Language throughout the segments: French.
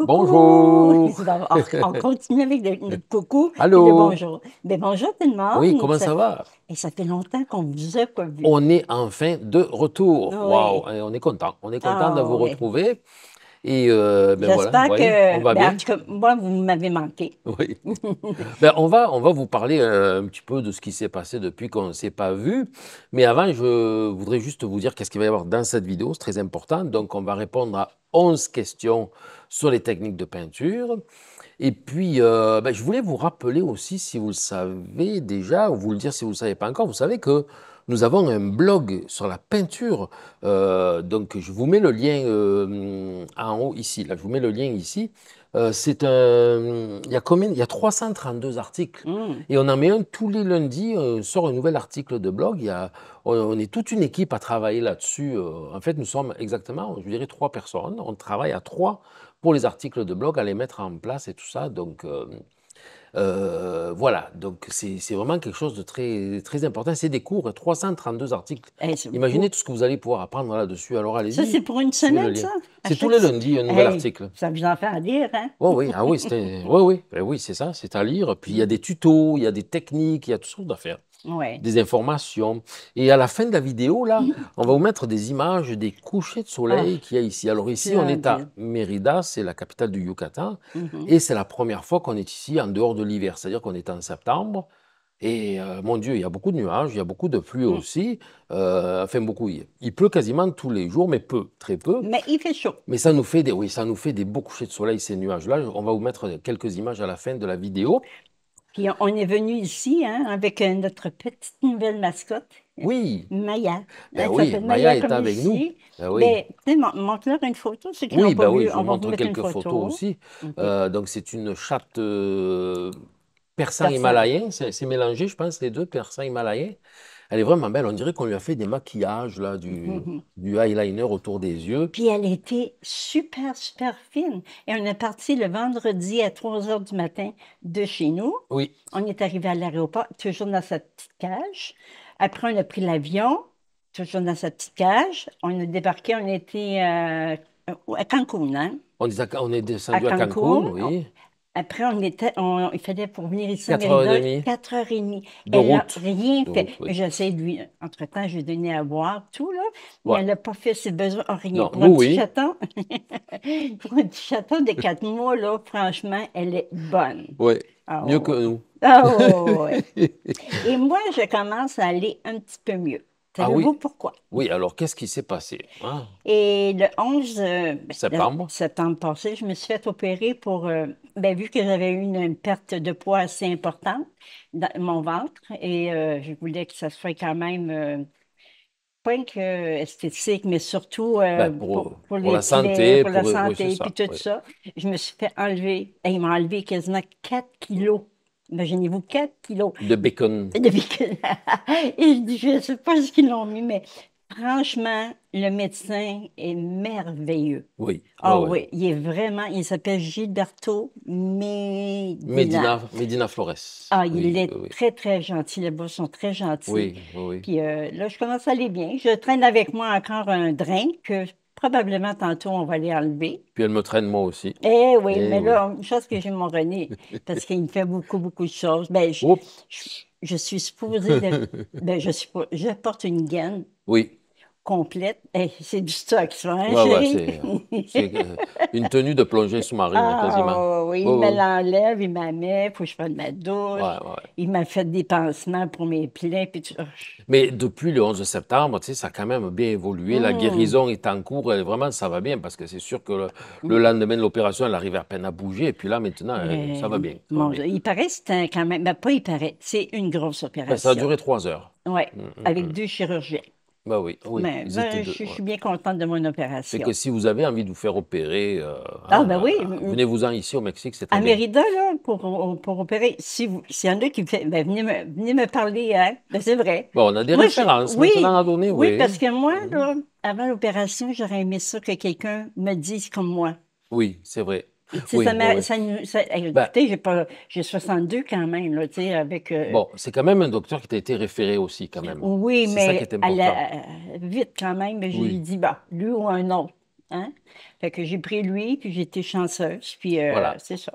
Coucou. Bonjour. On, continue avec le, notre coucou. Allô. Et le bonjour. Mais bonjour tellement! Oui, comment ça, va? Et ça fait longtemps qu'on ne vous a pas vu. On est enfin de retour. Waouh eh, on est content. On est content ah, de vous retrouver. Et euh, ben voilà, on va ben, moi, vous m'avez manqué. Ben, on, va, on va vous parler euh, un, petit peu de ce qui s'est passé depuis qu'on ne s'est pas vu. Mais avant, je voudrais juste vous dire qu'est-ce qu'il va y avoir dans cette vidéo. C'est très important. Donc, on va répondre à 11 questions sur les techniques de peinture. Et puis, euh, je voulais vous rappeler aussi, si vous le savez déjà, ou vous le dire si vous ne le savez pas encore, vous savez que nous avons un blog sur la peinture. Euh, donc, je vous mets le lien euh, en haut ici. Là, je vous mets le lien ici. Euh, c'est un. Il y a combien Il y a 332 articles. Hmm. Et on en met un tous les lundis. On sort un nouvel article de blog. Il y a... on, on, est toute une équipe à travailler là-dessus. en fait, nous sommes exactement, je dirais, trois personnes. On travaille à trois pour les articles de blog, à les mettre en place et tout ça. Donc. Euh, voilà, donc c'est vraiment quelque chose de très, très important. C'est des cours, 332 articles. Eh, Imaginez tout ce que vous allez pouvoir apprendre là-dessus. Alors allez Ça, c'est pour une semaine, ça C'est tous les lundis, un nouvel eh, article. Ça vous en fait à lire, hein oh, Oui, ah, oui, oui, oui, eh oui c'est ça, c'est à lire. Puis il y a des tutos, il y a des techniques, il y a toutes sortes d'affaires des informations. Et à la fin de la vidéo, là, mhm. on va vous mettre des images des couchers de soleil ah. qu'il y a ici. Alors ici, on est à Mérida, c'est la capitale du Yucatan, mhm. et c'est la première fois qu'on est ici en dehors de l'hiver, c'est-à-dire qu'on est en septembre. Et euh, mon Dieu, il y a beaucoup de nuages, il y a beaucoup de pluie mhm. aussi. Euh, enfin, beaucoup. Il pleut quasiment tous les jours, mais peu, très peu. Mais il fait chaud. Mais ça nous fait des, oui, ça nous fait des beaux couchers de soleil, ces nuages-là. On va vous mettre quelques images à la fin de la vidéo. Puis on est venu ici hein, avec euh, notre petite nouvelle mascotte. Oui. Maya. Ben oui, Maya, est avec nous. Ben oui. Mais ben, montre-leur une photo, c'est oui, pas ben oui, Je vous montre quelques photos aussi. Mhm. Euh, donc c'est une chatte euh, persan-himalayen, c'est mélangé, je pense, les deux, persan-himalayen. Elle est vraiment belle. On dirait qu'on lui a fait des maquillages, là, du, eyeliner autour des yeux. Puis elle était super, super fine. Et on est parti le vendredi à 3 h du matin de chez nous. Oui. On est arrivé à l'aéroport, toujours dans sa petite cage. Après, on a pris l'avion, toujours dans sa petite cage. On a débarqué, on était euh, à Cancun, hein. On, est, on est descendu à Cancun, oui. Après, on était, il fallait pour venir ici 4h30. 4 elle n'a rien fait. J'essaie de lui. Entre-temps, j'ai donné à boire, tout, là. elle n'a pas fait ses besoins, oh, rien. Non, pour, un chaton, pour un chaton de 4 mois, là, franchement, elle est bonne. Oui. Ah, mieux que nous. Ah, et moi, je commence à aller un petit peu mieux ah oui. pourquoi. Oui, alors qu'est-ce qui s'est passé? Ah. Et le 11 euh, ben, septembre. passé, je me suis fait opérer pour, euh, ben, vu que j'avais eu une, perte de poids assez importante dans mon ventre, et euh, je voulais que ça soit quand même point que esthétique, mais surtout ben, pour, la santé, pour la santé, tout ça. Je me suis fait enlever, et il m'a enlevé quasiment 4 kilos imaginez-vous, 4 kilos. De bacon. De bacon. Et je ne sais pas ce qu'ils l'ont mis, mais franchement, le médecin est merveilleux. Oui. Ah, ah oui, il est vraiment, il s'appelle Gilberto Medina. Medina. Medina Flores. Ah, il est très, très gentil. Les boss sont très gentils. Oui, oui. Puis euh, là, je commence à aller bien. Je traîne avec moi encore un drink Probablement tantôt, on va les enlever. Puis elle me traîne moi aussi. Eh oui, eh mais là, je pense que j'ai mon René, parce qu'il me fait beaucoup, beaucoup de choses. Ben, je, suis supposée ben, je, suis, je porte une gaine. Oui complète. c'est du stock, ça. Hein, c'est euh, une tenue de plongée sous-marine, ah, quasiment. Oui, il m'enlève, me l'enlève, il m'a il faut que je prenne ma douche. il m'a fait des pansements pour mes plaies. Puis Mais depuis le 11 septembre, tu sais, ça a quand même bien évolué. La hmm. guérison est en cours. Euh, vraiment, ça va bien parce que c'est sûr que le, hmm. lendemain de l'opération, elle arrive à peine à bouger. Et puis là, maintenant, euh, ça va bien. Il paraît, c'est quand même. Ben, pas il paraît, c'est une grosse opération. Ben, ça a duré trois heures. Oui, mm, mm, avec mm. deux chirurgiens. Bah oui, oui, Mais ben, je, suis bien contente de mon opération. C'est que si vous avez envie de vous faire opérer, euh, ah, hein, ben oui. Euh, venez-vous-en ici au Mexique, c'est À Mérida, là, pour, euh, pour opérer. Si vous, s'il y en a qui me fait, ben, venez, me, venez, me, parler, hein. Ben, c'est vrai. Bon, on a des références oui, oui. Oui, parce que moi, mhm. là, avant l'opération, j'aurais aimé ça que quelqu'un me dise comme moi. Oui, c'est vrai ça, j'ai 62 quand même, là, avec... Euh, bon, c'est quand même un docteur qui t'a été référé aussi, quand même. Oui, mais ça qui était euh, vite quand même, j'ai oui. dit, bah, lui ou un autre. Hein? Fait que j'ai pris lui, puis j'ai été chanceuse, puis euh, c'est ça.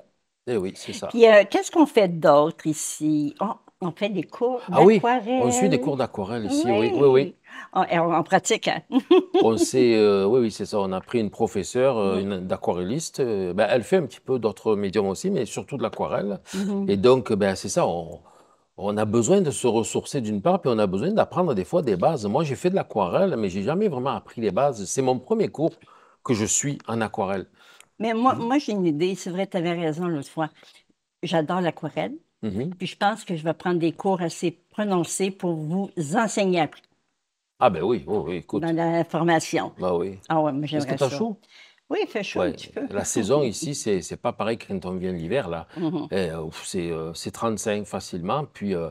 Eh oui, c'est ça. Puis qu'est-ce qu'on fait d'autre ici? on fait des cours d'aquarelle. Ah oui, on suit des cours d'aquarelle ici, oui, oui, oui. pratique. Hein. on sait, euh, oui, oui, c'est ça. On a pris une professeure, euh, d'aquarelliste. Euh, ben, elle fait un petit peu d'autres médiums aussi, mais surtout de l'aquarelle. Mhm. Et donc, ben, c'est ça, on, a besoin de se ressourcer d'une part, puis on a besoin d'apprendre des fois des bases. Moi, j'ai fait de l'aquarelle, mais j'ai jamais vraiment appris les bases. C'est mon premier cours que je suis en aquarelle. Mais moi, mhm. moi j'ai une idée. C'est vrai, tu avais raison l'autre fois. J'adore l'aquarelle. Mhm. Puis je pense que je vais prendre des cours assez prononcés pour vous enseigner après. Ah ben oui, oui, oui écoute. Dans la formation. Ben oui. Ah oui, mais j'aimerais Est-ce que ça. chaud? Oui, il fait chaud un petit peu. La saison ici, c'est pas pareil quand on vient l'hiver, là. Mhm. Eh, c'est 35 euh, facilement. Puis euh,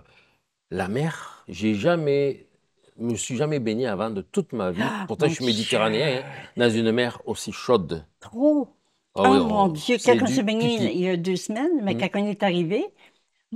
la mer, j'ai jamais me suis jamais baigné avant de toute ma vie. Ah, Pourtant, je suis méditerranéen, hein, dans une mer aussi chaude. Trop. Ah oh, oui, mon Dieu, quand on s'est baigné il y a deux semaines, mais quelqu'un mhm. quand on est arrivé,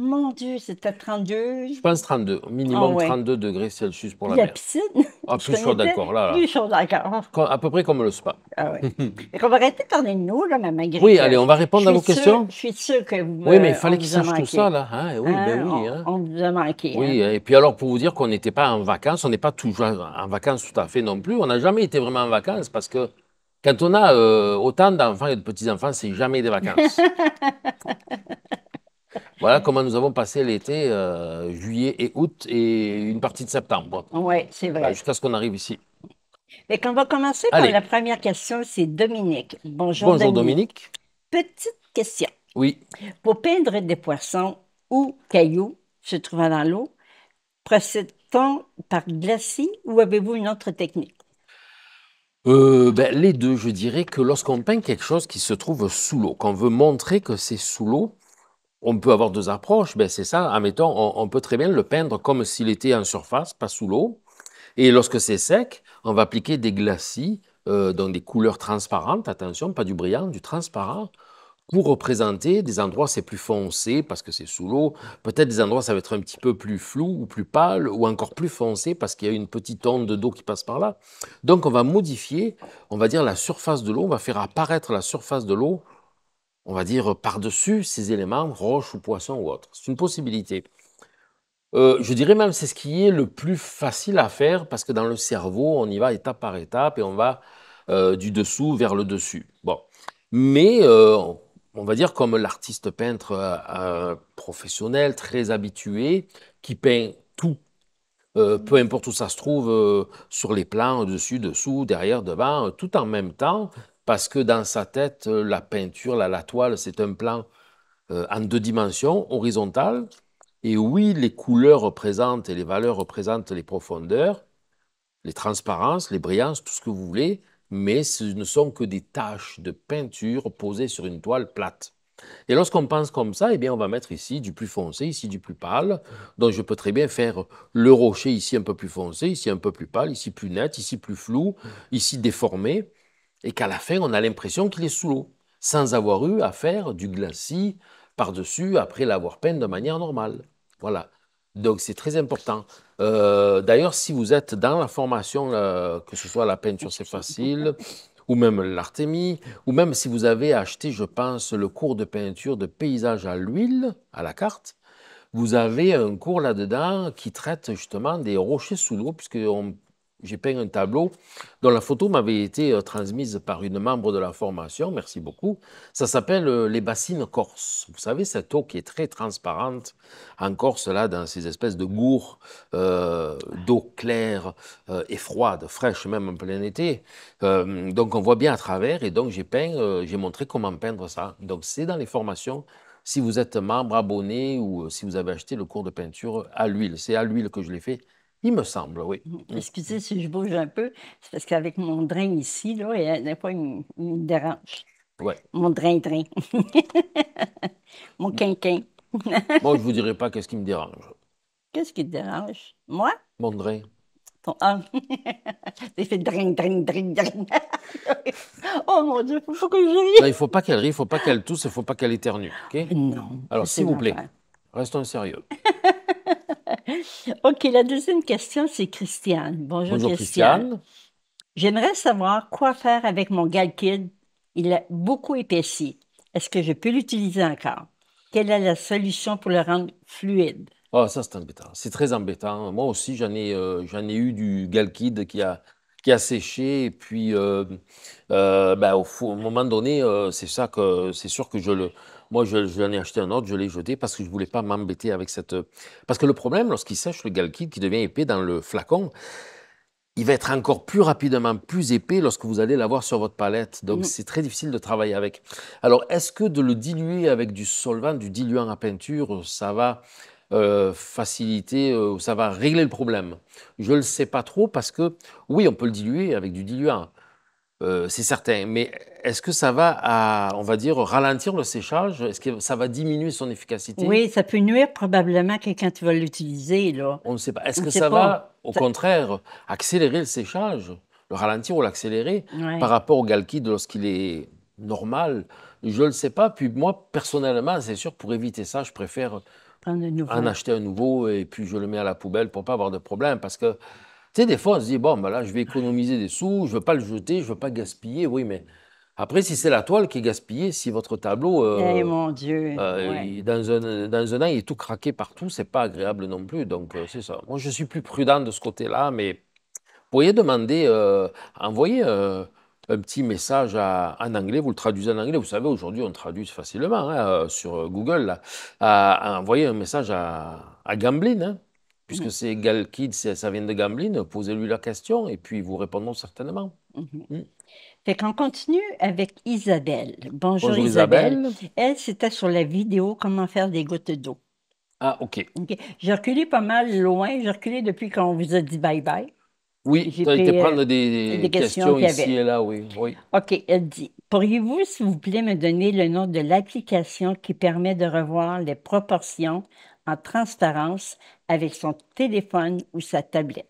mon Dieu, c'était 32. Je pense 32, minimum 32 ah degrés Celsius pour la, la piscine. Ah, plus chaud, d'accord, là, d'accord. À peu près comme le spa. Ah, on va arrêter de parler de nous, là, ma malgré. Oui, allez, on va répondre à vos questions. Je suis sûr que vous. Oui, mais il euh, fallait qu'ils sachent tout ça, là. Hein. Eh oui, hein, ben oui. On, hein. vous a manqué. Hein. Oui, et puis alors, pour vous dire qu'on n'était pas en vacances, on n'est pas toujours en vacances tout à fait non plus. On n'a jamais été vraiment en vacances parce que. Quand on a euh, autant d'enfants et de petits-enfants, c'est jamais des vacances. Voilà comment nous avons passé l'été, euh, juillet et août, et une partie de septembre. Oui, c'est vrai. Jusqu'à ce qu'on arrive ici. Mais on va commencer par la première question, c'est Dominique. Bonjour, Bonjour Dominique. Petite question. Oui. Pour peindre des poissons ou cailloux se trouvant dans l'eau, procède t par glacis ou avez-vous une autre technique? Euh, ben, les deux, je dirais que lorsqu'on peint quelque chose qui se trouve sous l'eau, qu'on veut montrer que c'est sous l'eau, on peut avoir deux approches, ben c'est ça. Admettons, on, on peut très bien le peindre comme s'il était en surface, pas sous l'eau. Et lorsque c'est sec, on va appliquer des glacis euh, dans des couleurs transparentes, attention, pas du brillant, du transparent, pour représenter des endroits c'est plus foncé parce que c'est sous l'eau, peut-être des endroits ça va être un petit peu plus flou ou plus pâle ou encore plus foncé parce qu'il y a une petite onde d'eau qui passe par là. Donc on va modifier, on va dire la surface de l'eau, on va faire apparaître la surface de l'eau on va dire, par-dessus ces éléments, roche ou poisson ou autre. C'est une possibilité. Euh, je dirais même c'est ce qui est le plus facile à faire parce que dans le cerveau, on y va étape par étape et on va euh, du dessous vers le dessus. Bon. Mais euh, on va dire comme l'artiste peintre professionnel très habitué qui peint tout, mmh. peu importe où ça se trouve, sur les plans, au-dessus, dessous, derrière, devant, tout en même temps, parce que dans sa tête, euh, la peinture, la, toile, c'est un plan euh, en deux dimensions, horizontal. Et oui, les couleurs représentent et les valeurs représentent les profondeurs, les transparences, les brillances, tout ce que vous voulez, mais ce ne sont que des taches de peinture posées sur une toile plate. Et lorsqu'on pense comme ça, eh bien, on va mettre ici du plus foncé, ici du plus pâle. Donc, je peux très bien faire le rocher ici un peu plus foncé, ici un peu plus pâle, ici plus net, ici plus flou, ici déformé et qu'à la fin, on a l'impression qu'il est sous l'eau, sans avoir eu à faire du glacis par-dessus après l'avoir peint de manière normale. Voilà. Donc c'est très important. Euh, d'ailleurs, si vous êtes dans la formation, euh, que ce soit la peinture c'est facile, ou même l'artémie, ou même si vous avez acheté, je pense, le cours de peinture de paysage à l'huile, à la carte, vous avez un cours là-dedans qui traite justement des rochers sous l'eau, puisqu'on j'ai peint un tableau dont la photo m'avait été euh, transmise par une membre de la formation, merci beaucoup. Ça s'appelle euh, les bassines corses. Vous savez, cette eau qui est très transparente en Corse, là, dans ces espèces de gourds euh, d'eau claire et froide, fraîche même en plein été. donc on voit bien à travers et donc j'ai peint, j'ai montré comment peindre ça. Donc c'est dans les formations si vous êtes membre, abonné ou si vous avez acheté le cours de peinture à l'huile. C'est à l'huile que je l'ai fait. Il me semble, oui. Mm. Excusez si je bouge un peu. C'est parce qu'avec mon drain ici, là, il n'y a pas une, une dérange. Oui. Mon drain-drain. mon mm. quinquin. Moi, je ne vous dirai pas qu'est-ce qui me dérange. Qu'est-ce qui te dérange? Moi? Mon drain. Ton homme. Ah. T'es fait drain, drain, drain, drain. oh mon Dieu, il faut que je rie. il ne faut pas qu'elle rie, il ne faut pas qu'elle tousse, il ne faut pas qu'elle éternue. Non. Alors, s'il vous plaît, restons sérieux. OK, la deuxième question, c'est Christiane. Bonjour, Christiane. J'aimerais savoir quoi faire avec mon Galkid. Il a beaucoup épaissi. Est-ce que je peux l'utiliser encore? Quelle est la solution pour le rendre fluide? oh, ça, c'est embêtant. C'est très embêtant. Moi aussi, j'en ai, euh, ai eu du Galkid qui a, qui a séché. Et puis, euh, euh, ben, au, moment donné, c'est ça que c'est sûr que je le, moi, j'en je, ai acheté un autre, je l'ai jeté parce que je voulais pas m'embêter avec cette. Parce que le problème, lorsqu'il sèche le galkid qui devient épais dans le flacon, il va être encore plus rapidement plus épais lorsque vous allez l'avoir sur votre palette. Donc, mm. c'est très difficile de travailler avec. Alors, est-ce que de le diluer avec du solvant, du diluant à peinture, ça va euh, faciliter, euh, ça va régler le problème Je ne le sais pas trop parce que, oui, on peut le diluer avec du diluant, euh, c'est certain. Mais est-ce que ça va, on va dire, ralentir le séchage Est-ce que ça va diminuer son efficacité Oui, ça peut nuire probablement quand tu vas l'utiliser. On ne sait pas. Est-ce que ça va, au contraire, accélérer le séchage, le ralentir ou l'accélérer par rapport au galkyde lorsqu'il est normal Je ne le sais pas. Puis moi, personnellement, c'est sûr, pour éviter ça, je préfère en acheter un nouveau et puis je le mets à la poubelle pour pas avoir de problème parce que tu des fois, on se dit, bon, ben là, je vais économiser des sous, je ne veux pas le jeter, je ne veux pas gaspiller. Oui, mais après, si c'est la toile qui est gaspillée, si votre tableau. Euh, eh, mon Dieu euh, dans, un, dans un an, il est tout craqué partout, c'est pas agréable non plus. Donc, euh, c'est ça. Moi, je suis plus prudent de ce côté-là, mais vous pourriez demander, envoyer un petit message en anglais, vous le traduisez en anglais. Vous savez, aujourd'hui, on traduit facilement hein, sur Google. envoyer un message à, à Gamblin. Hein. Puisque mhm. c'est Gal ça vient de Gamblin, posez-lui la question et puis vous répondrons certainement. Mhm. Mm. Fait qu'on continue avec Isabelle. Bonjour, Isabelle. Elle, c'était sur la vidéo Comment faire des gouttes d'eau. Ah, OK. J'ai reculé pas mal loin. J'ai reculé depuis qu'on vous a dit bye-bye. Oui, j'ai été prendre des, euh, questions, ici et là, oui. oui. OK, elle dit Pourriez-vous, s'il vous plaît, me donner le nom de l'application qui permet de revoir les proportions transparence avec son téléphone ou sa tablette.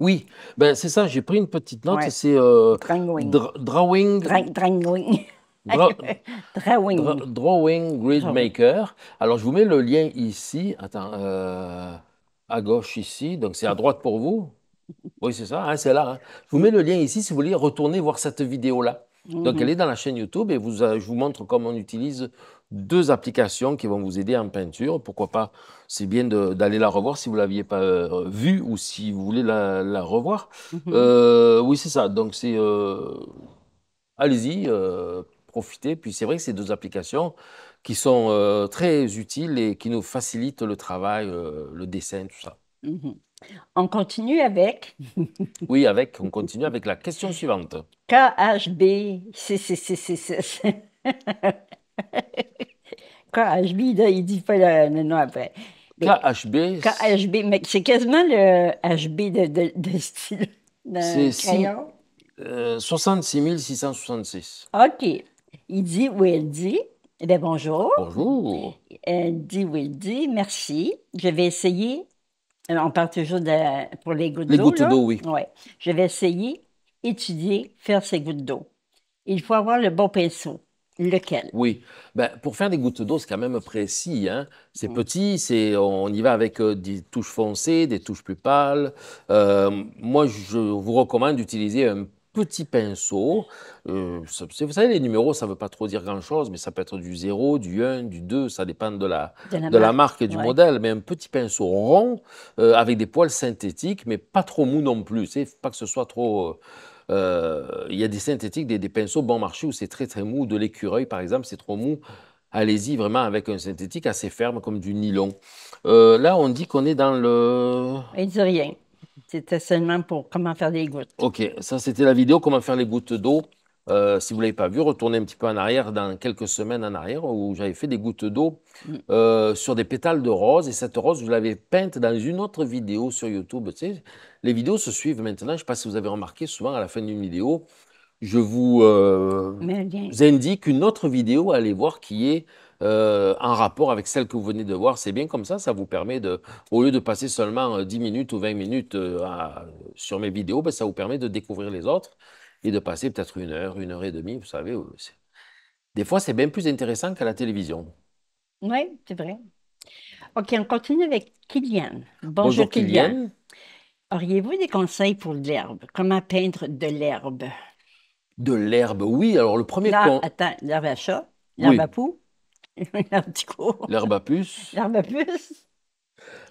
Oui, ben, c'est ça, j'ai pris une petite note, c'est euh, drawing. drawing. drawing. drawing Grid Maker. Alors, je vous mets le lien ici. Attends, euh, à gauche ici. Donc, c'est à droite pour vous. Oui, c'est ça, hein, c'est là. Hein. Je vous mets le lien ici si vous voulez retourner voir cette vidéo-là. Donc mhm. elle est dans la chaîne YouTube et vous, je vous montre comment on utilise deux applications qui vont vous aider en peinture. Pourquoi pas, c'est bien d'aller la revoir si vous ne l'aviez pas euh, vue ou si vous voulez la, revoir. Mhm. Euh, oui, c'est ça. Donc c'est... Euh, allez-y, profitez. Puis c'est vrai que ces deux applications qui sont très utiles et qui nous facilitent le travail, le dessin, tout ça. Mhm. On continue avec Oui, avec. On continue avec la question suivante. KHB. C'est, KHB, là, il dit pas le, nom après. KHB. KHB, mais c'est quasiment le HB de, de, de style. C'est crayon. Euh, six, 66 666. OK. Il dit ou elle dit. Eh bien, bonjour. Bonjour. Elle dit ou elle dit, merci. Je vais essayer euh, on parle toujours pour les gouttes d'eau. Les gouttes d'eau, oui. Je vais essayer, étudier, faire ces gouttes d'eau. Il faut avoir le bon pinceau. Lequel? Oui. Ben, pour faire des gouttes d'eau, c'est quand même précis. Hein? C'est mm. petit, c'est, on y va avec euh, des touches foncées, des touches plus pâles. Euh, moi, je vous recommande d'utiliser un petit pinceau. Euh, vous savez, les numéros, ça ne veut pas trop dire grand-chose, mais ça peut être du 0, du 1, du 2, ça dépend de la, de la, marque. et du modèle. Mais un petit pinceau rond, euh, avec des poils synthétiques, mais pas trop mou non plus. Il pas que ce soit trop... Euh, il y a des synthétiques, des, pinceaux bon marché où c'est très très mou. De l'écureuil, par exemple, c'est trop mou. Allez-y vraiment avec un synthétique assez ferme comme du nylon. là, on dit qu'on est dans le... rien. C'était seulement pour comment faire des gouttes. OK, ça c'était la vidéo comment faire les gouttes d'eau. Euh, si vous ne l'avez pas vu, retournez un petit peu en arrière, dans quelques semaines en arrière, où j'avais fait des gouttes d'eau mm. euh, sur des pétales de rose. Et cette rose, je l'avais peinte dans une autre vidéo sur YouTube. les vidéos se suivent maintenant. Je ne sais pas si vous avez remarqué, souvent à la fin d'une vidéo, je vous, euh, vous indique une autre vidéo à aller voir qui est euh, en rapport avec celle que vous venez de voir. C'est bien comme ça, ça vous permet de, au lieu de passer seulement 10 euh, minutes ou 20 minutes euh, sur mes vidéos, ben, ça vous permet de découvrir les autres et de passer peut-être une heure, une heure et demie, vous savez. Des fois, c'est bien plus intéressant qu'à la télévision. Oui, c'est vrai. OK, on continue avec Kylian. Bonjour, Kylian. Auriez-vous des conseils pour l'herbe? Comment peindre de l'herbe? De l'herbe, oui. Alors, le premier... point... con... attends, l'herbe à chat, l'herbe à poux? L'herbe à puce. L'herbe à puce.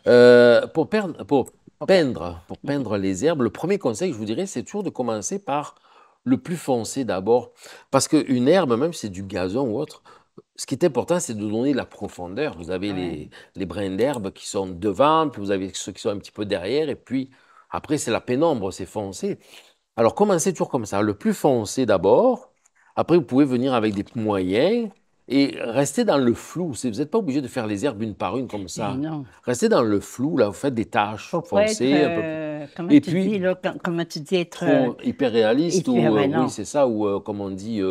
Euh, pour, pour, peindre, pour peindre les herbes, le premier conseil, je vous dirais, c'est toujours de commencer par le plus foncé d'abord. Parce qu'une herbe, même si c'est du gazon ou autre, ce qui est important, c'est de donner la profondeur. Vous avez les, les, brins d'herbe qui sont devant, puis vous avez ceux qui sont un petit peu derrière, et puis après, c'est la pénombre, c'est foncé. Alors, commencez toujours comme ça. Le plus foncé d'abord. Après, vous pouvez venir avec des moyens, et restez dans le flou. Vous n'êtes pas obligé de faire les herbes une par une comme ça. Non. Restez dans le flou. Là, vous faites des tâches foncées. un peu... Euh, comment, et puis, dis, comment tu dis être. Euh, hyper euh, réaliste. ou, oui, c'est ça. Ou comme on dit.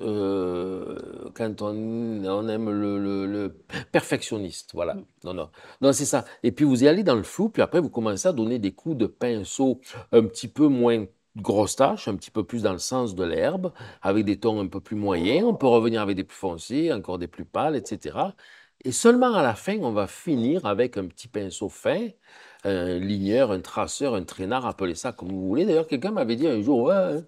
quand on, on aime le, perfectionniste, voilà. Mm. Non, non, non, c'est ça. Et puis vous y allez dans le flou, puis après vous commencez à donner des coups de pinceau un petit peu moins Grosse taches, un petit peu plus dans le sens de l'herbe, avec des tons un peu plus moyens. On peut revenir avec des plus foncés, encore des plus pâles, etc. Et seulement à la fin, on va finir avec un petit pinceau fin, un ligneur, un traceur, un traînard, appelez ça comme vous voulez. D'ailleurs, quelqu'un m'avait dit un jour, hein,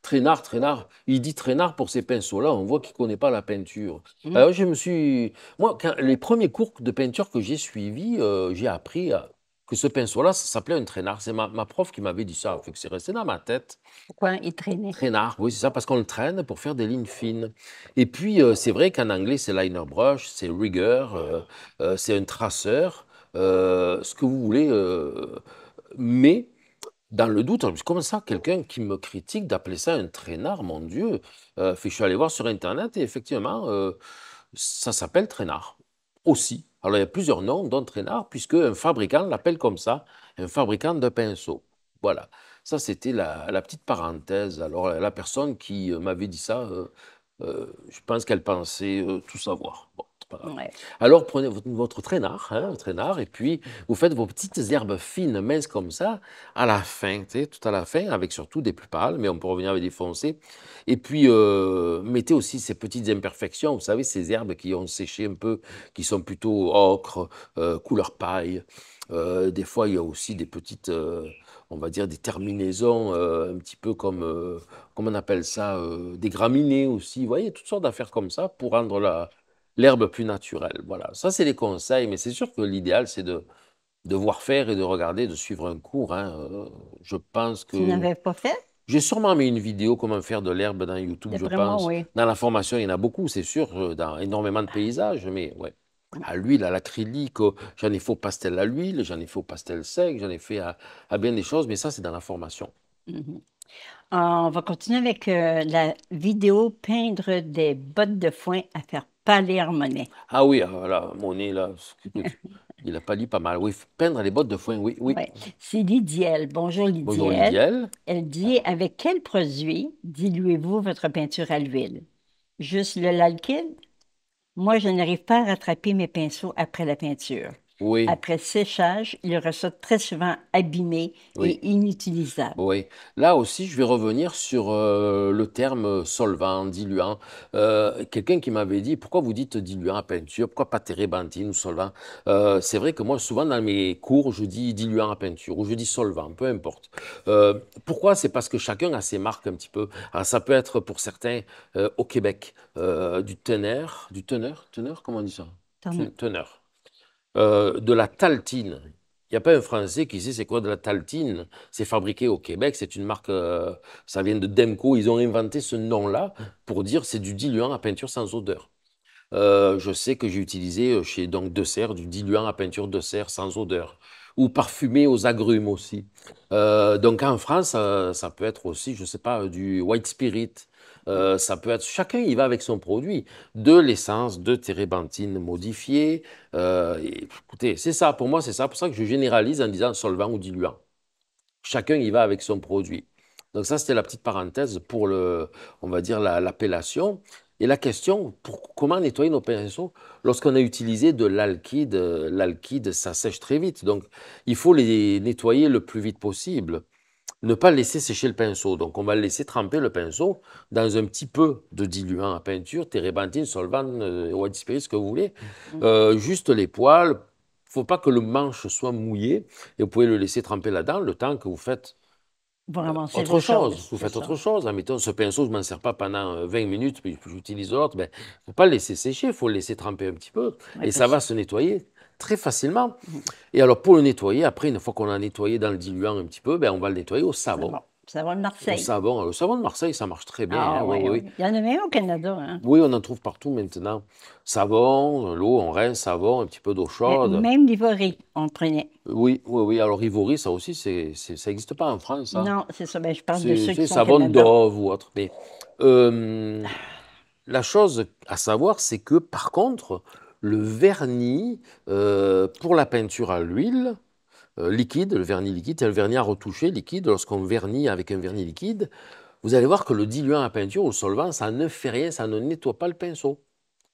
traînard, traînard. Il dit traînard pour ces pinceaux-là, on voit qu'il ne connaît pas la peinture. Mmh. Alors, ah, je me suis. Moi, les premiers cours de peinture que j'ai suivis, euh, j'ai appris à que ce pinceau-là, ça s'appelait un traînard. C'est ma, ma, prof qui m'avait dit ça, fait que c'est resté dans ma tête. Pourquoi il traînait Traînard, oui, c'est ça, parce qu'on le traîne pour faire des lignes fines. Et puis, euh, c'est vrai qu'en anglais, c'est liner brush, c'est rigger, euh, euh, c'est un traceur, ce que vous voulez. mais, dans le doute, comme ça, quelqu'un qui me critique d'appeler ça un traînard, mon Dieu fait, Je suis allé voir sur Internet et effectivement, ça s'appelle traînard aussi. Alors il y a plusieurs noms, dont puisque un fabricant l'appelle comme ça, un fabricant de pinceaux. Voilà, ça c'était la, petite parenthèse. Alors la personne qui euh, m'avait dit ça, euh, euh, je pense qu'elle pensait tout savoir. Bon. Alors prenez votre, traînard, hein, traînard, et puis vous faites vos petites herbes fines, minces comme ça, à la fin, tout à la fin, avec surtout des plus pâles, mais on peut revenir avec des foncés. Et puis euh, mettez aussi ces petites imperfections, vous savez, ces herbes qui ont séché un peu, qui sont plutôt ocre, euh, couleur paille. Euh, des fois, il y a aussi des petites, on va dire, des terminaisons, un petit peu comme, comment on appelle ça, des graminées aussi. Vous voyez, toutes sortes d'affaires comme ça pour rendre la, l'herbe plus naturelle. Voilà, ça c'est les conseils, mais c'est sûr que l'idéal c'est de, de voir faire et de regarder, de suivre un cours. Hein. Euh, je pense que... Tu n'avais pas fait j'ai sûrement mis une vidéo comment faire de l'herbe dans YouTube, je pense. Dans la formation, il y en a beaucoup, c'est sûr, euh, dans énormément de paysages, mais ouais. À l'huile, à l'acrylique, j'en ai fait au pastel à l'huile, j'en ai fait au pastel sec, j'en ai fait à, bien des choses, mais ça, c'est dans la formation. Mm-hmm. Ah, on va continuer avec euh, la vidéo peindre des bottes de foin à faire ah oui, voilà, ah, mon il a pas dit pas mal. Oui, peindre les bottes de foin, oui. oui. C'est Lydiel. Bonjour Lidielle. Bonjour Elle dit Avec quel produit diluez-vous votre peinture à l'huile Juste le Moi, je n'arrive pas à rattraper mes pinceaux après la peinture après séchage, il ressort très souvent abîmé et inutilisable. Oui. Là aussi, je vais revenir sur euh, le terme solvant, diluant. Euh, quelqu'un qui m'avait dit pourquoi vous dites diluant à peinture, pourquoi pas térébenthine ou solvant euh, C'est vrai que moi, souvent dans mes cours, je dis diluant à peinture ou je dis solvant, peu importe. pourquoi C'est parce que chacun a ses marques un petit peu. Alors, ça peut être pour certains au Québec du teneur, du teneur, teneur, comment on dit ça Teneur. Euh, de la taltine. Il n'y a pas un Français qui sait c'est quoi de la taltine. C'est fabriqué au Québec, c'est une marque, euh, ça vient de Demco. Ils ont inventé ce nom-là pour dire c'est du diluant à peinture sans odeur. Euh, je sais que j'ai utilisé chez donc de serre du diluant à peinture de serre sans odeur ou parfumé aux agrumes aussi. donc en France, ça, ça peut être aussi, je ne sais pas, du white spirit, euh, ça peut être chacun y va avec son produit. De l'essence, de térébenthine modifiée. Euh, écoutez, c'est ça pour moi, c'est ça. Pour ça que je généralise en disant solvant ou diluant. Chacun y va avec son produit. Donc ça, c'était la petite parenthèse pour on va dire l'appellation. et la question, pour, comment nettoyer nos pinceaux lorsqu'on a utilisé de l'alkyde euh, L'alkyde, ça sèche très vite. Donc, il faut les nettoyer le plus vite possible ne pas laisser sécher le pinceau. Donc on va laisser tremper le pinceau dans un petit peu de diluant à peinture, térébenthine, solvant, euh, ou white spirit, ce que vous voulez. Mhm. Euh, juste les poils. Il ne faut pas que le manche soit mouillé et vous pouvez le laisser tremper là-dedans le temps que vous faites euh, autre chose. Vous faites autre chose. Admettons, ce pinceau, je ne m'en sers pas pendant 20 minutes, puis j'utilise l'autre. Il ben, ne faut pas le laisser sécher, il faut le laisser tremper un petit peu. et ça va se nettoyer très facilement. Et alors, pour le nettoyer, après, une fois qu'on a nettoyé dans le diluant un petit peu, ben, on va le nettoyer au savon. Savon de Marseille. Le savon, euh, le savon de Marseille, ça marche très bien. Ah, hein, oui, oui. Il y en a même au Canada. Hein. Oui, on en trouve partout maintenant. Savon, euh, l'eau, on rince, savon, un petit peu d'eau chaude. même l'ivory, on prenait. Oui, oui, oui. Alors, ivory, ça aussi, c'est, ça n'existe pas en France. Hein. Non, c'est ça. Ben, je parle de ceux qui sont savon d'Ove ou autre. Euh, la chose à savoir, c'est que, par contre, le vernis euh, pour la peinture à l'huile euh, liquide, le vernis liquide, c'est le vernis à retoucher liquide. Lorsqu'on vernit avec un vernis liquide, vous allez voir que le diluant à peinture ou le solvant, ça ne fait rien, ça ne nettoie pas le pinceau.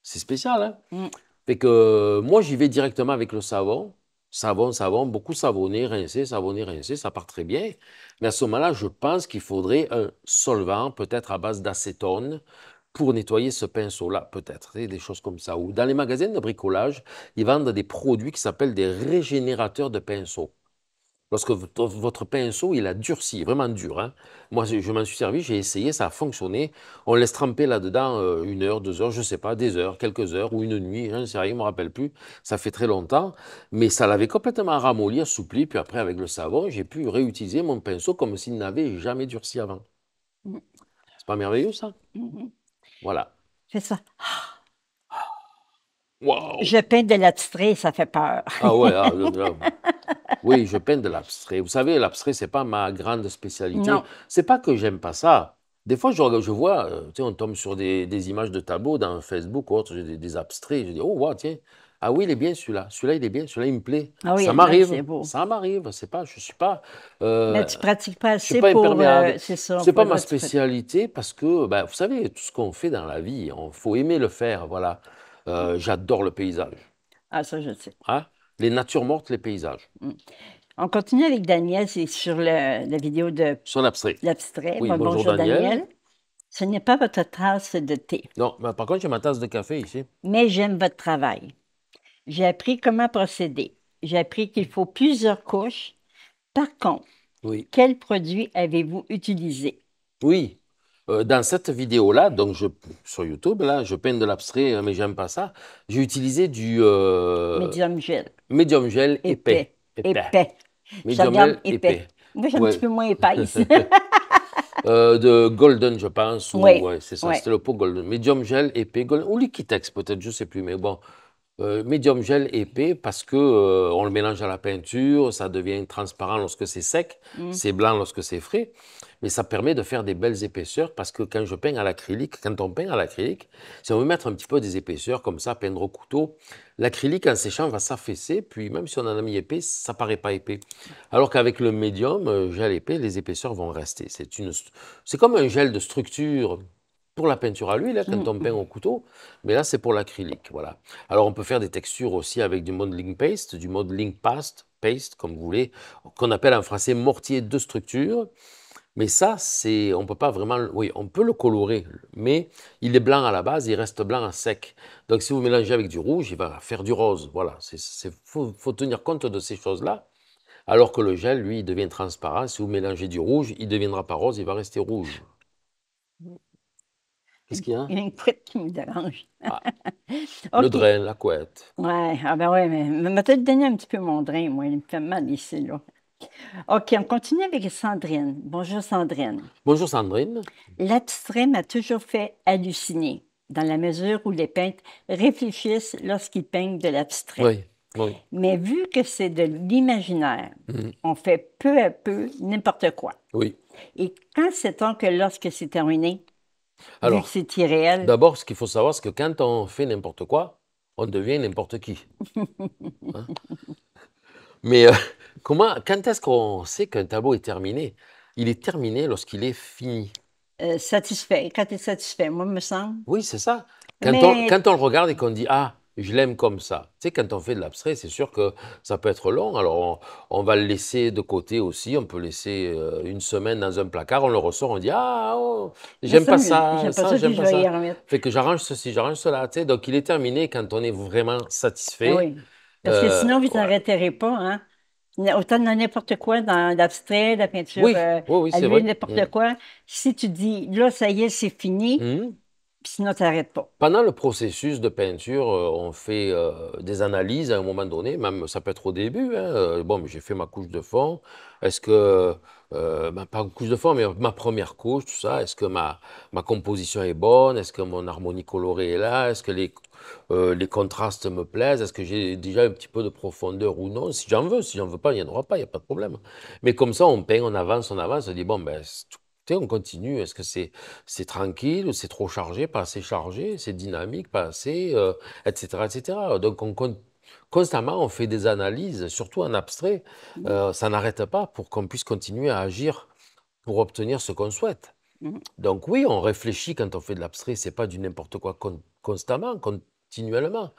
C'est spécial, hein mm. que moi, j'y vais directement avec le savon. Savon, savon, beaucoup savonné, rincé, savonné, rincé, ça part très bien. Mais à ce moment-là, je pense qu'il faudrait un solvant, peut-être à base d'acétone, pour nettoyer ce pinceau-là, peut-être, des choses comme ça. Ou dans les magasins de bricolage, ils vendent des produits qui s'appellent des régénérateurs de pinceaux. Lorsque votre pinceau, il a durci, vraiment dur. Hein. Moi, je m'en suis servi, j'ai essayé, ça a fonctionné. On laisse tremper là-dedans euh, une heure, deux heures, je ne sais pas, des heures, quelques heures ou une nuit, je ne sais rien, je ne me rappelle plus. Ça fait très longtemps, mais ça l'avait complètement ramolli, assoupli. Puis après, avec le savon, j'ai pu réutiliser mon pinceau comme s'il n'avait jamais durci avant. Mmh. C'est pas merveilleux, ça mmh voilà. C'est ça. Je peins de l'abstrait, ça fait peur. Ah ouais, ah, oui, je peins de l'abstrait. Vous savez, l'abstrait, c'est pas ma grande spécialité. C'est pas que j'aime pas ça. Des fois, je, vois, euh, tu on tombe sur des, images de tableaux dans Facebook ou autre, des, des abstraits. Je dis, oh, wow, tiens, ah oui, il est bien celui-là. Celui-là, il est bien. Celui-là, il me plaît. Ah oui, ça m'arrive. Ça m'arrive. C'est pas, je suis pas. Euh, mais tu pratiques pas assez pour. Euh, c'est C'est pas ma spécialité parce que, ben, vous savez, tout ce qu'on fait dans la vie, il faut aimer le faire. Voilà. Euh, j'adore le paysage. Ah, ça, je sais. Hein? Les natures mortes, les paysages. Mm. On continue avec Daniel. C'est sur la vidéo de. Son abstrait. L'abstrait. bonjour, Daniel. Ce n'est pas votre tasse de thé. Non, mais par contre, j'ai ma tasse de café ici. Mais j'aime votre travail. J'ai appris comment procéder. J'ai appris qu'il faut plusieurs couches. Par contre, quel produit avez-vous utilisé? Oui. Euh, dans cette vidéo-là, donc je, sur YouTube, là, je peins de l'abstrait, euh, mais j'aime pas ça. J'ai utilisé du... Euh... Medium gel. Medium gel épais. Épais. Medium gel épais. Moi, j'ai un petit peu moins épais ici. Euh, de Golden, je pense. oui. c'est ça, c'était le pot Golden. Medium gel, épais, Golden. Ou Liquitex, peut-être, je ne sais plus. Mais bon, euh, Medium gel épais parce que euh, on le mélange à la peinture, ça devient transparent lorsque c'est sec, mm. c'est blanc lorsque c'est frais, mais ça permet de faire des belles épaisseurs parce que quand je peins à l'acrylique, quand on peint à l'acrylique, si on veut mettre un petit peu des épaisseurs comme ça, peindre au couteau, l'acrylique en séchant va s'affaisser, puis même si on en a mis épais, ça paraît pas épais. Alors qu'avec le médium euh, gel épais, les épaisseurs vont rester. C'est une, c'est comme un gel de structure pour la peinture à l'huile, hein, quand mm. on peint au couteau, mais là c'est pour l'acrylique. Voilà. Alors on peut faire des textures aussi avec du modeling paste, du modeling paste, paste comme vous voulez, qu'on appelle en français mortier de structure. Mais ça, c'est, on peut pas vraiment, oui, on peut le colorer, mais il est blanc à la base, il reste blanc à sec. Donc si vous mélangez avec du rouge, il va faire du rose. Voilà, c'est, faut, tenir compte de ces choses-là. Alors que le gel, lui, devient transparent. Si vous mélangez du rouge, il deviendra pas rose, il va rester rouge. Qu'est-ce qu'il y a? Il y a une couette qui me dérange. Ah. Le drain, la couette. Ouais, ah ben ouais, mais, ma peut-être un petit peu mon drain, moi. Il me fait mal ici, là. OK, on continue avec Sandrine. Bonjour, Sandrine. Bonjour, Sandrine. L'abstrait m'a toujours fait halluciner, dans la mesure où les peintres réfléchissent lorsqu'ils peignent de l'abstrait. Oui. Oui. Mais vu que c'est de l'imaginaire, mm. on fait peu à peu n'importe quoi. Oui. Et quand c'est temps que lorsque c'est terminé, alors, c'est irréel. D'abord, ce qu'il faut savoir, c'est que quand on fait n'importe quoi, on devient n'importe qui. Hein. Mais euh, comment, quand est-ce qu'on sait qu'un tableau est terminé Il est terminé lorsqu'il est fini. Euh, satisfait, quand il est satisfait, moi, me semble. Oui, c'est ça. Quand, on, quand on le regarde et qu'on dit Ah, je l'aime comme ça. Tu sais, quand on fait de l'abstrait, c'est sûr que ça peut être long. Alors, on, va le laisser de côté aussi. On peut laisser euh, une semaine dans un placard. On le ressort, on dit Ah, oh, j'aime pas, ça, j'aime pas ça, j'aime pas ça. Fait que j'arrange ceci, j'arrange cela. Tu sais, donc il est terminé quand on est vraiment satisfait. Oui. Parce que euh, sinon, vous n'arrêterez pas, hein. Autant dans n'importe quoi, dans l'abstrait, la peinture, oui, euh, à n'importe mm. quoi. Si tu dis, là, ça y est, c'est fini, mm sinon, ça n'arrête pas. Pendant le processus de peinture, euh, on fait euh, des analyses à un moment donné, même ça peut être au début. Hein, euh, bon, j'ai fait ma couche de fond. Est-ce que, ben, pas bah, couche de fond, mais ma première couche, tout ça, est-ce que ma, ma composition est bonne Est-ce que mon harmonie colorée est là Est-ce que les, les contrastes me plaisent Est-ce que j'ai déjà un petit peu de profondeur ou non Si j'en veux, si j'en veux pas, il n'y en aura pas, il n'y a pas de problème. Mais comme ça, on peint, on avance, on avance, on dit, bon, ben, on continue. Est-ce que c'est c'est tranquille, c'est trop chargé, pas assez chargé, c'est dynamique, pas assez, etc., euh, etc. Donc on constamment on fait des analyses, surtout en abstrait. Mmh. Euh, ça n'arrête pas pour qu'on puisse continuer à agir pour obtenir ce qu'on souhaite. Mmh. Donc oui, on réfléchit quand on fait de l'abstrait, c'est pas du n'importe quoi constamment, continuellement.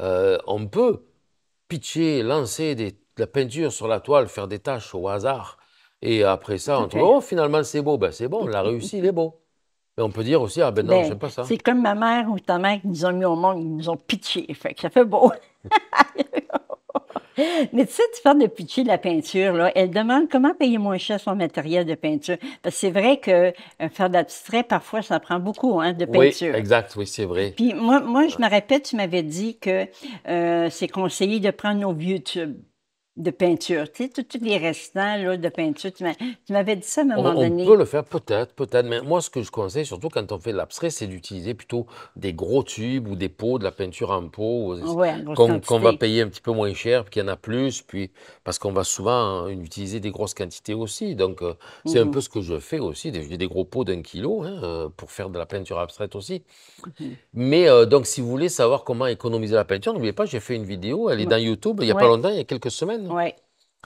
Euh, on peut pitcher, lancer de la peinture sur la toile, faire des tâches au hasard et après ça, on oh, finalement, c'est beau. Ben, c'est bon, l'a réussi, il est beau. Mais on peut dire aussi, ah ben non, ben, je sais pas ça. C'est comme ma mère ou ta mère qui nous ont mis au monde, ils nous ont pitié. Fait que ça fait beau. Mais tu sais, tu parles de pitié de la peinture, là. Elle demande comment payer moins cher son matériel de peinture. Parce que c'est vrai que euh, faire faire l'abstrait, parfois, ça prend beaucoup hein, de peinture. Oui, exact, oui, c'est vrai. Puis moi, moi je me rappelle, tu m'avais dit que euh, c'est conseillé de prendre nos vieux tubes de peinture, tu sais, tous les restants là, de peinture. Tu m'avais dit ça à un moment on, donné. On peut le faire, peut-être, peut-être. Mais moi, ce que je conseille, surtout quand on fait l'abstrait, c'est d'utiliser plutôt des gros tubes ou des pots, de la peinture en pot, qu'on va payer un petit peu moins cher, puis qu'il y en a plus, puis parce qu'on va souvent utiliser des grosses quantités aussi. Donc, euh, c'est un mm-hmm. peu ce que je fais aussi. J'ai des gros pots d'un kilo hein, euh, pour faire de la peinture abstraite aussi. Mm-hmm. Mais euh, donc, si vous voulez savoir comment économiser la peinture, n'oubliez pas, j'ai fait une vidéo, elle est dans YouTube, il n'y a pas longtemps, il y a quelques semaines.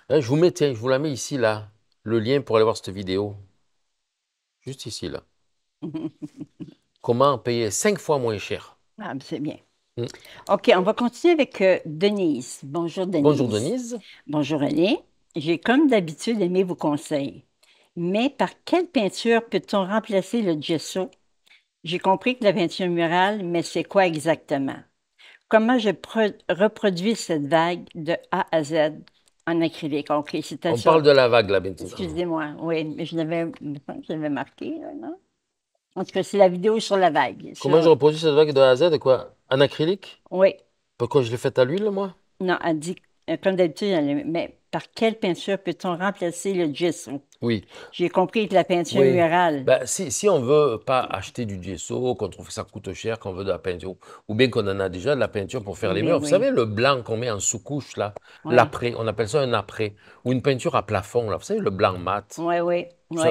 Eh, je vous je vous la mets ici, là, le lien pour aller voir cette vidéo. Juste ici, là. Comment payer cinq fois moins cher. Ah, c'est bien. Hmm. OK, on va continuer avec euh, Denise. Bonjour, Denise. Bonjour, Denise. Bonjour, Alain. J'ai comme d'habitude aimé vos conseils. Mais par quelle peinture peut-on remplacer le gesso? J'ai compris que la peinture murale, mais c'est quoi exactement? comment j'ai reproduit cette vague de A à Z en acrylique. On parle de la vague, là, maintenant. Excusez-moi, oui, mais je l'avais, vais marqué, là, non? En tout cas, c'est la vidéo sur la vague. Comment j'ai reproduit cette vague de A à Z, quoi? En acrylique? Oui. Pourquoi je l'ai faite à l'huile, moi? Non, elle dit, euh, comme d'habitude, mais par quelle peinture peut-on remplacer le gesso? Oui. J'ai compris que la peinture murale. Ben, si, si, on ne veut pas acheter du gesso, qu'on trouve que ça coûte cher, qu'on veut de la peinture, ou bien qu'on en a déjà de la peinture pour faire les murs, vous savez, le blanc qu'on met en sous-couche, là, l'après, on appelle ça un après, ou une peinture à plafond, là, vous savez, le blanc mat. Oui, oui.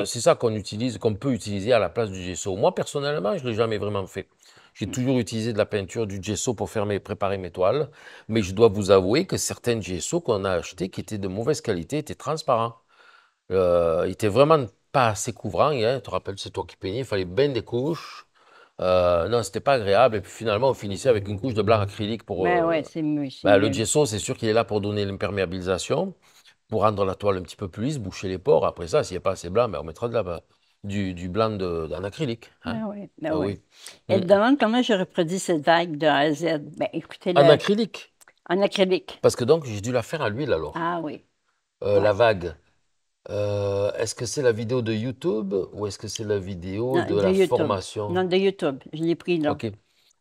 C'est ça qu'on utilise, qu'on peut utiliser à la place du gesso. Moi, personnellement, je ne l'ai jamais vraiment fait. J'ai mm. toujours utilisé de la peinture, du gesso pour fermer mes, préparer mes toiles. Mais je dois vous avouer que certains gesso qu'on a achetés, qui étaient de mauvaise qualité, étaient transparents. Euh, ils étaient vraiment pas assez couvrants. Hein. Tu te rappelles, c'est toi qui peignais, il fallait bien des couches. Euh, non, c'était pas agréable. Et puis finalement, on finissait avec une couche de blanc acrylique pour. Ben euh, c'est ben, le gesso, c'est sûr qu'il est là pour donner l'imperméabilisation, pour rendre la toile un petit peu plus lisse, boucher les pores. Après ça, s'il n'y a pas assez blanc, mais ben, on mettra de là bas du, blanc d'un acrylique. Hein? Ah oui, ah, ah oui. Elle euh, demande comment je reproduis cette vague de A à Z. en acrylique. En acrylique. Parce que donc, j'ai dû la faire à l'huile alors. Ah oui. Euh, la vague. Euh, est-ce que c'est la vidéo de YouTube ou est-ce que c'est la vidéo de, la formation Non, de YouTube. Je l'ai pris là. OK.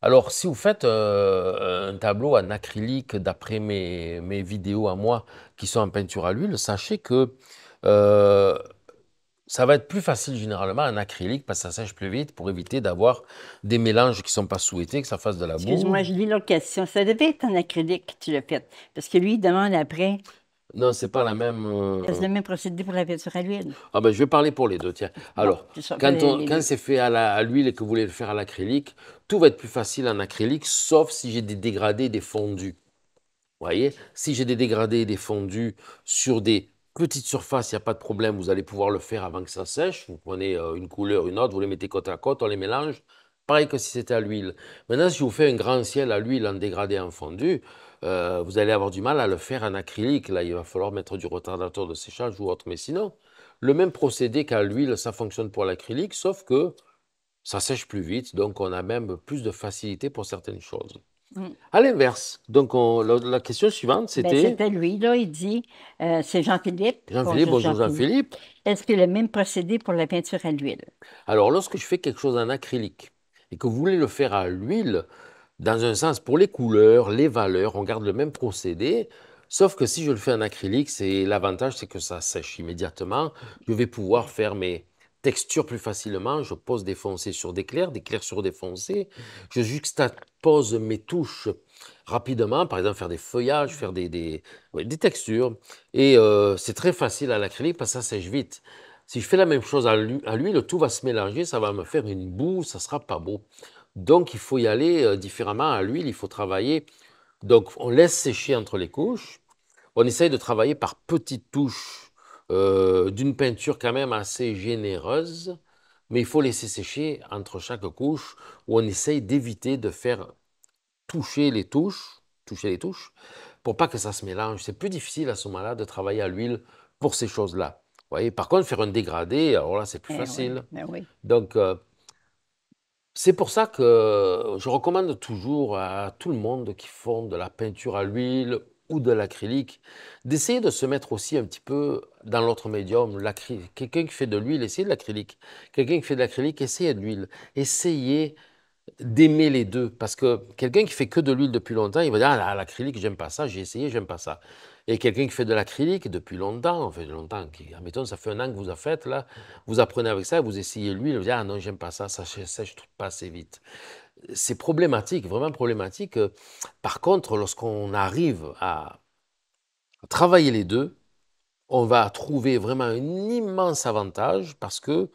Alors, si vous faites un tableau en acrylique d'après mes, vidéos à moi qui sont en peinture à l'huile, sachez que ça va être plus facile généralement en acrylique parce que ça sèche plus vite pour éviter d'avoir des mélanges qui ne sont pas souhaités, que ça fasse de la boue. Excuse-moi, je lis l'autre question. Ça devait être en acrylique tu le fait parce que lui, il demande après. Non, c'est pas la même. Euh, c'est le même procédé pour la peinture à l'huile. Ah ben, je vais parler pour les deux, tiens. Alors, quand, quand c'est fait à l'huile et que vous voulez le faire à l'acrylique, tout va être plus facile en acrylique, sauf si j'ai des dégradés, des fondus. Vous voyez Si j'ai des dégradés, des fondus sur des Petite surface, il n'y a pas de problème, vous allez pouvoir le faire avant que ça sèche. Vous prenez euh, une couleur, une autre, vous les mettez côte à côte, on les mélange. Pareil que si c'était à l'huile. Maintenant, si vous faites un grand ciel à l'huile en dégradé en fondu, euh, vous allez avoir du mal à le faire en acrylique. Là, il va falloir mettre du retardateur de séchage ou autre. Mais sinon, le même procédé qu'à l'huile, ça fonctionne pour l'acrylique, sauf que ça sèche plus vite, donc on a même plus de facilité pour certaines choses. À l'inverse. Donc, la, question suivante, ben, c'était. c'était lui, là, il dit euh, c'est Jean-Philippe. Jean-Philippe, bonjour Jean-Philippe. Jean philippe jean philippe bonjour jean philippe est ce que le même procédé pour la peinture à l'huile Alors, lorsque je fais quelque chose en acrylique et que vous voulez le faire à l'huile, dans un sens, pour les couleurs, les valeurs, on garde le même procédé. Sauf que si je le fais en acrylique, c'est l'avantage, c'est que ça sèche immédiatement. Je vais pouvoir faire mes, texture plus facilement, je pose des foncés sur des clairs, des clairs sur des foncés, je juxtapose mes touches rapidement, par exemple faire des feuillages, faire des, textures. Et euh, c'est très facile à l'acrylique parce que ça sèche vite. Si je fais la même chose à l'huile, tout va se mélanger, ça va me faire une boue, ça sera pas beau. Donc il faut y aller euh, différemment à l'huile, il faut travailler. Donc on laisse sécher entre les couches, on essaye de travailler par petites touches euh, d'une peinture quand même assez généreuse, mais il faut laisser sécher entre chaque couche où on essaye d'éviter de faire toucher les touches, toucher les touches, pour pas que ça se mélange. C'est plus difficile à ce moment-là de travailler à l'huile pour ces choses-là. Voyez Par contre, faire un dégradé, alors là, c'est plus eh facile. Eh Donc, euh, c'est pour ça que je recommande toujours à tout le monde qui font de la peinture à l'huile ou de l'acrylique, d'essayer de se mettre aussi un petit peu dans l'autre médium, quelqu'un qui fait de l'huile, essayez de l'acrylique, quelqu'un qui fait de l'acrylique, essayez de l'huile, essayez d'aimer les deux, parce que quelqu'un qui fait que de l'huile depuis longtemps, il va dire, ah, l'acrylique, j'aime pas ça, j'ai essayé, j'aime pas ça. Et quelqu'un qui fait de l'acrylique depuis longtemps, fait longtemps, admettons, ça fait un an que vous en faites, là, vous apprenez avec ça, vous essayez l'huile, vous dites, ah non, j'aime pas ça, ça sèche pas assez vite c'est problématique, vraiment problématique. Par contre, lorsqu'on arrive à travailler les deux, on va trouver vraiment un immense avantage parce que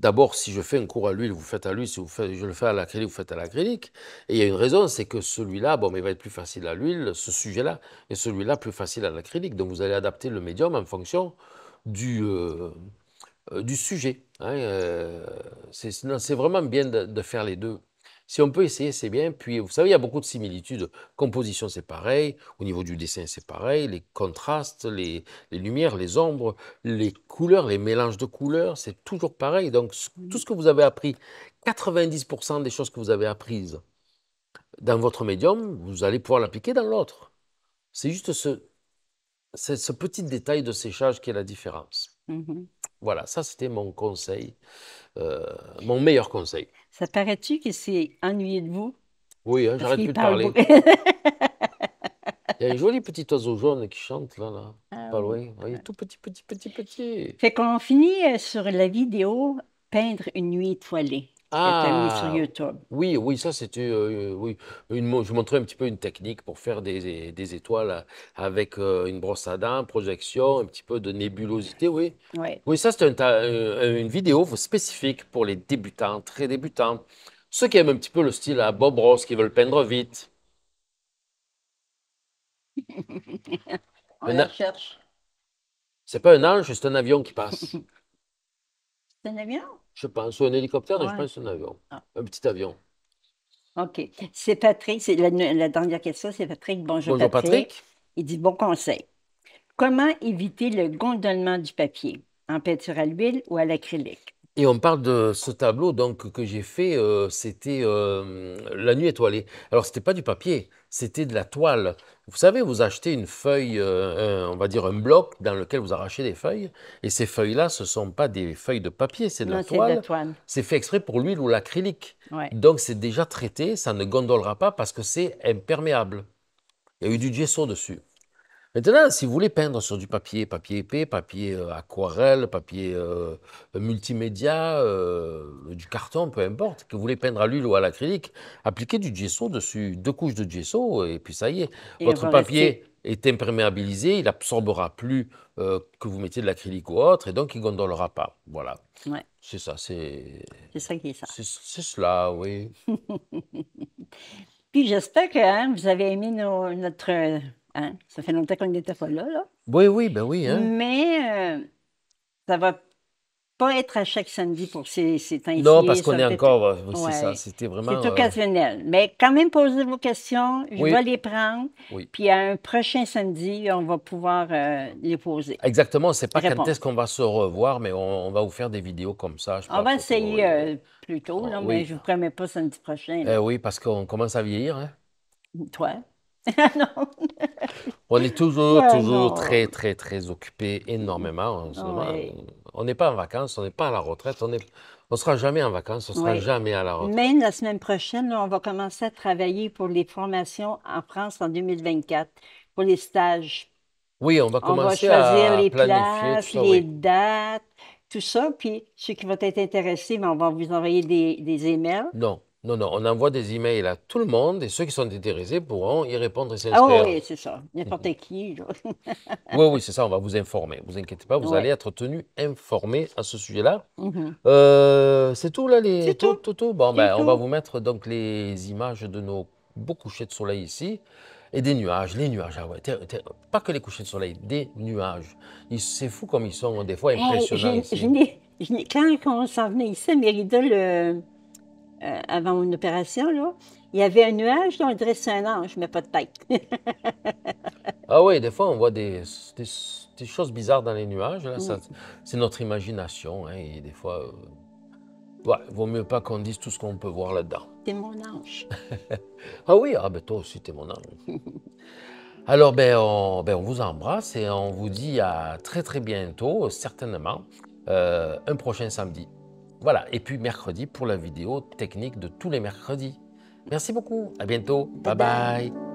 D'abord, si je fais un cours à l'huile, vous faites à l'huile. Si je le fais à l'acrylique, vous faites à l'acrylique. Et il y a une raison, c'est que celui-là, bon, mais il va être plus facile à l'huile, ce sujet-là, et celui-là plus facile à l'acrylique. Donc vous allez adapter le médium en fonction du, euh, euh, du sujet. Hein, euh, c'est vraiment bien de, faire les deux. Si on peut essayer, c'est bien. Puis, vous savez, il y a beaucoup de similitudes. Composition, c'est pareil. Au niveau du dessin, c'est pareil. Les contrastes, les, lumières, les ombres, les couleurs, les mélanges de couleurs, c'est toujours pareil. Donc, tout ce que vous avez appris, 90% des choses que vous avez apprises dans votre médium, vous allez pouvoir l'appliquer dans l'autre. C'est juste ce, ce petit détail de séchage qui est la différence. Mmh voilà, ça c'était mon conseil, euh, mon meilleur conseil. Ça paraît-tu que c'est ennuyé de vous? Oui, hein, j'arrête de parler. Il y a un joli petit oiseau jaune qui chante là, là, ah, pas tout petit, petit, petit, petit. Fait qu'on finit euh, sur la vidéo Peindre une nuit étoilée. Ah, Oui, oui, ça c'était, euh, euh, oui, une, je vous montrais un petit peu une technique pour faire des, étoiles euh, avec une brosse à dents, projection, un petit peu de nébulosité, oui. Oui, ça c'est une vidéo spécifique pour les débutants, très débutants, ceux qui aiment un petit peu le style à Bob Ross, qui veulent peindre vite. C'est pas un ange, c'est un avion qui passe. c'est un avion je pense, ou un hélicoptère, je pense un avion. Ah. Un petit avion. OK. C'est Patrick, c'est la, dernière question, c'est Patrick. Bonjour, Bonjour Patrick. Il dit bon conseil. Comment éviter le gondolement du papier en peinture à l'huile ou à l'acrylique? Et on parle de ce tableau donc que j'ai fait, euh, c'était euh, la nuit étoilée. Alors c'était pas du papier, c'était de la toile. Vous savez, vous achetez une feuille, euh, on va dire un bloc dans lequel vous arrachez des feuilles, et ces feuilles-là, ce ne sont pas des feuilles de papier, c'est de, la toile. C'est fait exprès pour l'huile ou l'acrylique. Donc c'est déjà traité, ça ne gondolera pas parce que c'est imperméable. Il y a eu du gesso dessus. Maintenant, si vous voulez peindre sur du papier, papier épais, papier euh, aquarelle, papier euh, multimédia, euh, du carton, peu importe, que vous voulez peindre à l'huile ou à l'acrylique, appliquez du gesso dessus, deux couches de gesso, et puis ça y est. votre papier est imperméabilisé, il absorbera plus que vous mettiez de l'acrylique ou autre, et donc il ne gondolera pas. Voilà. C'est ça, c'est... C'est ça qui est ça. C'est cela, oui. puis j'espère que hein, vous avez aimé notre Hein? Ça fait longtemps qu'on n'était pas là, là. Oui, oui, ben oui. Hein. Mais ça euh, ça va pas être à chaque samedi pour ces, temps-ci. Non, parce qu'on est encore... Euh, c'est ça, c'était vraiment... C'est euh, occasionnel. Mais quand même, posez vos questions. Je oui. vais les prendre. Puis à un prochain samedi, on va pouvoir les poser. Exactement. C'est pas quand est-ce qu'on va se revoir, mais on, va vous faire des vidéos comme ça. on va essayer plus tôt, ah, mais je vous promets pas samedi prochain. Eh oui, parce qu'on commence à vieillir. Hein. Toi ah on est toujours, ah toujours très, très, très occupé énormément. On n'est pas en vacances, on n'est pas à la retraite, on ne sera jamais en vacances, on ne sera jamais à la retraite. Même la semaine prochaine, on va commencer à travailler pour les formations en France en 2024, pour les stages. Oui, on va commencer choisir à les planifier places, les dates, tout ça. Puis ceux qui vont être intéressés, ben, on va vous envoyer des, des emails. Non. Non, non, on envoie des emails à tout le monde et ceux qui sont intéressés pourront y répondre et ah s'inscrire. Ah oui, c'est ça. N'importe mhm. qui. oui, oui, c'est ça. On va vous informer. Vous inquiétez pas, vous allez être tenu informé à ce sujet-là. Mhm. Euh, c'est tout, là, les. Tout, tout, tout, tout, Bon, ben, on va vous mettre donc les images de nos beaux couchers de soleil ici. Et des nuages, les nuages, ah ouais, pas que les couchers de soleil, des nuages. C'est fou comme ils sont des fois impressionnants. ici. quand on s'en venait ici le, euh, avant une opération, là, il y avait un nuage, là, on dressait un ange, mais pas de tête. ah oui, des fois, on voit des, des, choses bizarres dans les nuages. c'est notre imagination. Hein, et des fois, euh, il vaut mieux pas qu'on dise tout ce qu'on peut voir là-dedans. T'es mon ange. ah oui, ah ben toi aussi, t'es mon ange. Alors, ben on, ben, on vous embrasse et on vous dit à très, très bientôt, certainement, euh, un prochain samedi. Voilà, et puis mercredi pour la vidéo technique de tous les mercredis. Merci beaucoup, à bientôt, bye bye.